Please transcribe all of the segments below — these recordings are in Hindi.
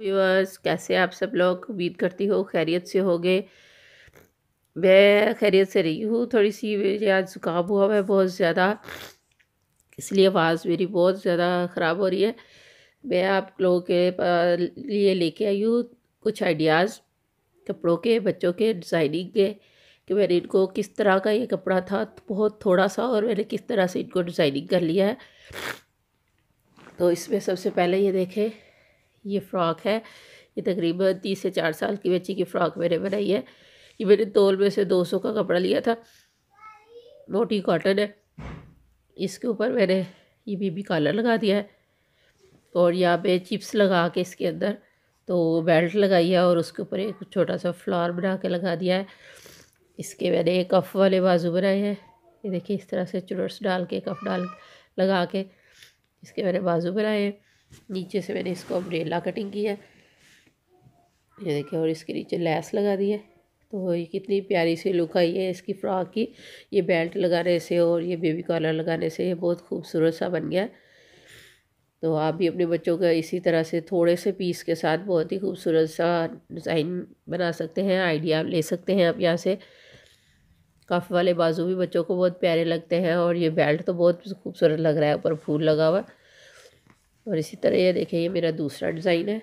व्यूअर्स कैसे आप सब लोग उम्मीद करती हो खैरियत से गए मैं खैरियत से रही हूँ थोड़ी सी मेरे आज जुकाम हुआ है बहुत ज़्यादा इसलिए आवाज़ मेरी बहुत ज़्यादा ख़राब हो रही है मैं आप लोगों के लिए लेके आई हूँ कुछ आइडियाज़ कपड़ों के बच्चों के डिज़ाइनिंग के कि मैंने इनको किस तरह का ये कपड़ा था तो बहुत थोड़ा सा और मैंने किस तरह से इनको डिज़ाइनिंग कर लिया है तो इसमें सबसे पहले ये देखें ये फ़्रॉक है ये तकरीबन तीस से चार साल की बच्ची की फ़्रॉक मेरे बनाई है ये मैंने तोल में से दो सौ का कपड़ा लिया था मोटी कॉटन है इसके ऊपर मैंने ये बीबी कॉलर लगा दिया है और यहाँ पे चिप्स लगा के इसके अंदर तो बेल्ट लगाई है और उसके ऊपर एक छोटा सा फ्लावर बना के लगा दिया है इसके मैंने कफ वाले बाजू बनाए हैं ये देखिए इस तरह से चुरस डाल के कफ डाल लगा के इसके मैंने बाजू बनाए हैं नीचे से मैंने इसको अम्ब्रेला कटिंग की है ये देखिए और इसके नीचे लैस लगा दी है तो ये कितनी प्यारी सी लुक आई है इसकी फ़्रॉक की ये बेल्ट लगाने से और ये बेबी कॉलर लगाने से ये बहुत खूबसूरत सा बन गया है तो आप भी अपने बच्चों का इसी तरह से थोड़े से पीस के साथ बहुत ही खूबसूरत सा डिज़ाइन बना सकते हैं आइडिया ले सकते हैं आप यहाँ से कफ वाले बाजू भी बच्चों को बहुत प्यारे लगते हैं और ये बेल्ट तो बहुत खूबसूरत लग रहा है ऊपर फूल लगा हुआ और इसी तरह ये देखें ये मेरा दूसरा डिज़ाइन है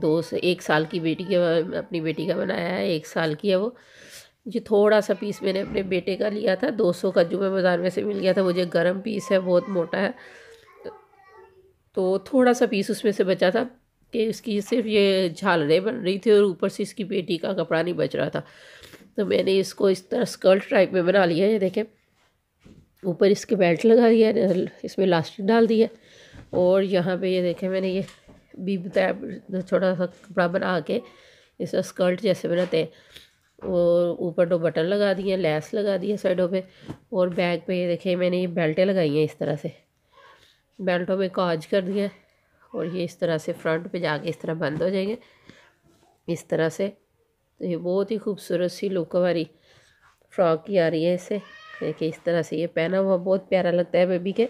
दो से एक साल की बेटी के अपनी बेटी का बनाया है एक साल की है वो ये थोड़ा सा पीस मैंने अपने बेटे का लिया था दो सौ का में बाज़ार में से मिल गया था मुझे गर्म पीस है बहुत मोटा है तो थोड़ा सा पीस उसमें से बचा था कि इसकी सिर्फ ये झालरें बन रही थी और ऊपर से इसकी बेटी का कपड़ा नहीं बच रहा था तो मैंने इसको इस तरह स्कर्ट टाइप में बना लिया है ये देखें ऊपर इसके बेल्ट लगा दिया इसमें लास्टिक डाल दिया और यहाँ पे ये देखें मैंने ये भी बताया छोटा सा कपड़ा बना के इसे स्कर्ट जैसे बनाते हैं और ऊपर दो बटन लगा दिए लेस लगा दिए साइडों पे और बैग पे ये देखें मैंने ये बेल्टें लगाई हैं इस तरह से बेल्टों में काज कर दिया और ये इस तरह से फ्रंट पे जाके इस तरह बंद हो जाएंगे इस तरह से तो ये बहुत ही खूबसूरत सी लुक हमारी फ्रॉक की आ रही है इससे देखिए इस तरह से ये पहना हुआ बहुत प्यारा लगता है बेबी के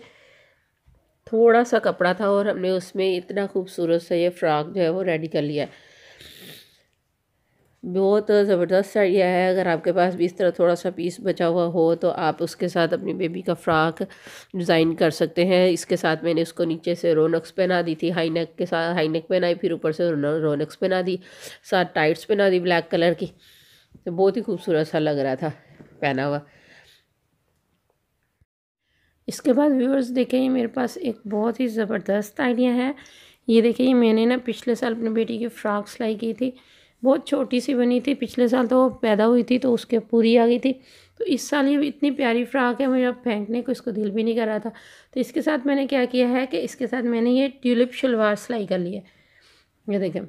थोड़ा सा कपड़ा था और हमने उसमें इतना खूबसूरत सा ये फ्रॉक जो है वो रेडी कर लिया बहुत ज़बरदस्त आइडिया है अगर आपके पास भी इस तरह थोड़ा सा पीस बचा हुआ हो तो आप उसके साथ अपनी बेबी का फ्रॉक डिज़ाइन कर सकते हैं इसके साथ मैंने उसको नीचे से रोनक्स पहना दी थी हाई नेक के साथ हाई नेक पहनाई फिर ऊपर से रोनक्स पहना दी साथ टाइट्स पहना दी ब्लैक कलर की तो बहुत ही खूबसूरत सा लग रहा था पहना हुआ इसके बाद व्यूअर्स देखें ये मेरे पास एक बहुत ही ज़बरदस्त आइडिया है ये देखिए मैंने ना पिछले साल अपनी बेटी की फ़्राक सिलाई की थी बहुत छोटी सी बनी थी पिछले साल तो पैदा हुई थी तो उसके पूरी आ गई थी तो इस साल ये इतनी प्यारी फ्राक है मुझे फेंकने को इसको दिल भी नहीं कर रहा था तो इसके साथ मैंने क्या किया है कि इसके साथ मैंने ये ट्यूलिप शलवार सिलाई कर ली है ये देखें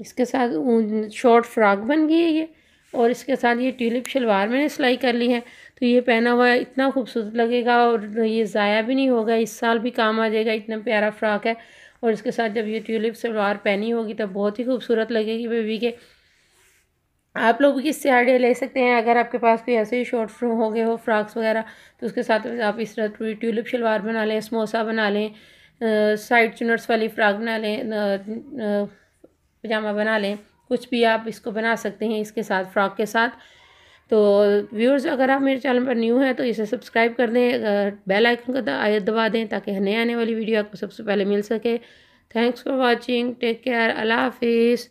इसके साथ शॉर्ट फ्राक बन गई है ये और इसके साथ ये ट्यूलिप शलवार मैंने सिलाई कर ली है तो ये पहना हुआ इतना खूबसूरत लगेगा और ये ज़ाया भी नहीं होगा इस साल भी काम आ जाएगा इतना प्यारा फ्रॉक है और इसके साथ जब ये ट्यूलिप सलवार पहनी होगी तब बहुत ही खूबसूरत लगेगी बेबी के आप लोग भी इससे आइडिया ले सकते हैं अगर आपके पास कोई ऐसे ही शॉर्ट फ्रॉक हो गए हो फ्रॉक्स वगैरह तो उसके साथ आप इस तरह पूरी ट्यूलिप शलवार बना लें समोसा बना लें साइड चुनर्स वाली फ्रॉक बना लें पजामा बना लें कुछ भी आप इसको बना सकते हैं इसके साथ फ्रॉक के साथ तो व्यूअर्स अगर आप मेरे चैनल पर न्यू हैं तो इसे सब्सक्राइब कर दें बेल आइकन का दबा दें ताकि नए आने वाली वीडियो आपको सबसे पहले मिल सके thanks for watching take care अल्लाह हाफिज़